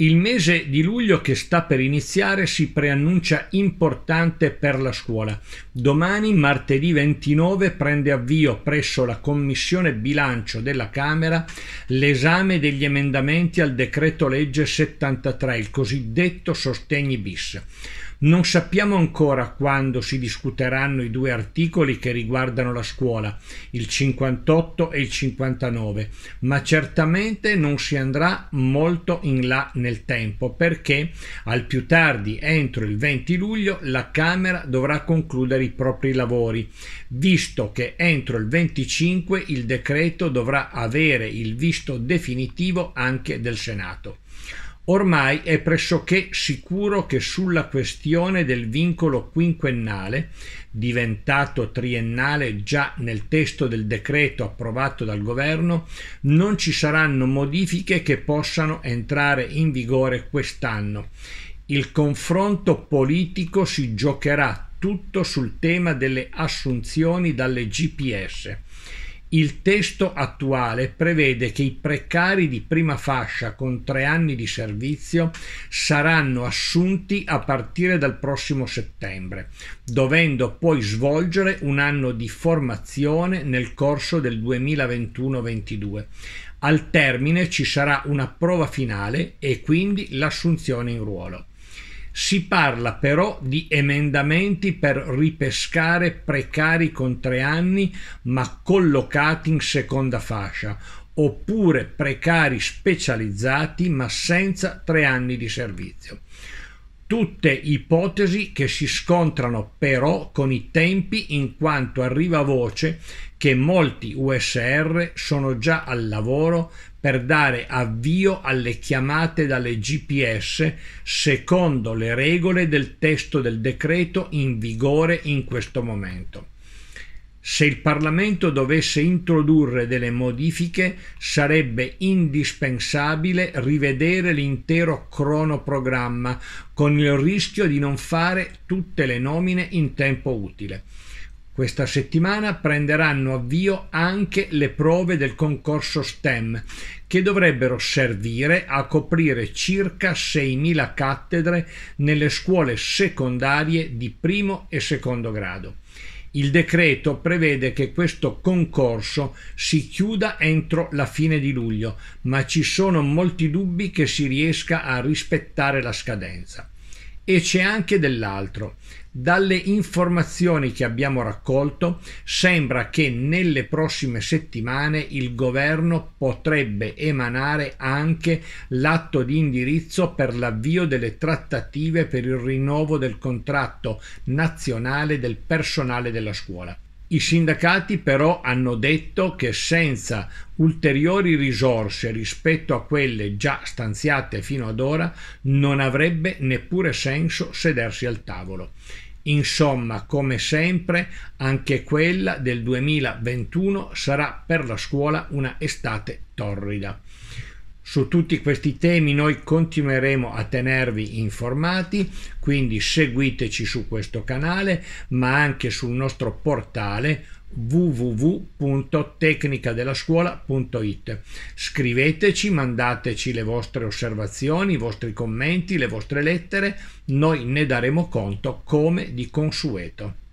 Il mese di luglio che sta per iniziare si preannuncia importante per la scuola. Domani, martedì 29, prende avvio presso la Commissione Bilancio della Camera l'esame degli emendamenti al decreto legge 73, il cosiddetto sostegni bis. Non sappiamo ancora quando si discuteranno i due articoli che riguardano la scuola, il 58 e il 59, ma certamente non si andrà molto in là nel tempo perché al più tardi, entro il 20 luglio, la Camera dovrà concludere i propri lavori, visto che entro il 25 il decreto dovrà avere il visto definitivo anche del Senato. Ormai è pressoché sicuro che sulla questione del vincolo quinquennale, diventato triennale già nel testo del decreto approvato dal governo, non ci saranno modifiche che possano entrare in vigore quest'anno. Il confronto politico si giocherà tutto sul tema delle assunzioni dalle GPS. Il testo attuale prevede che i precari di prima fascia con tre anni di servizio saranno assunti a partire dal prossimo settembre, dovendo poi svolgere un anno di formazione nel corso del 2021-22. Al termine ci sarà una prova finale e quindi l'assunzione in ruolo. Si parla però di emendamenti per ripescare precari con tre anni ma collocati in seconda fascia, oppure precari specializzati ma senza tre anni di servizio. Tutte ipotesi che si scontrano però con i tempi in quanto arriva voce che molti USR sono già al lavoro per dare avvio alle chiamate dalle GPS secondo le regole del testo del decreto in vigore in questo momento. Se il Parlamento dovesse introdurre delle modifiche sarebbe indispensabile rivedere l'intero cronoprogramma con il rischio di non fare tutte le nomine in tempo utile. Questa settimana prenderanno avvio anche le prove del concorso STEM, che dovrebbero servire a coprire circa 6.000 cattedre nelle scuole secondarie di primo e secondo grado. Il decreto prevede che questo concorso si chiuda entro la fine di luglio, ma ci sono molti dubbi che si riesca a rispettare la scadenza e c'è anche dell'altro. Dalle informazioni che abbiamo raccolto sembra che nelle prossime settimane il governo potrebbe emanare anche l'atto di indirizzo per l'avvio delle trattative per il rinnovo del contratto nazionale del personale della scuola. I sindacati però hanno detto che senza ulteriori risorse rispetto a quelle già stanziate fino ad ora non avrebbe neppure senso sedersi al tavolo. Insomma, come sempre, anche quella del 2021 sarà per la scuola una estate torrida. Su tutti questi temi noi continueremo a tenervi informati, quindi seguiteci su questo canale, ma anche sul nostro portale www.tecnicadelascuola.it. Scriveteci, mandateci le vostre osservazioni, i vostri commenti, le vostre lettere, noi ne daremo conto come di consueto.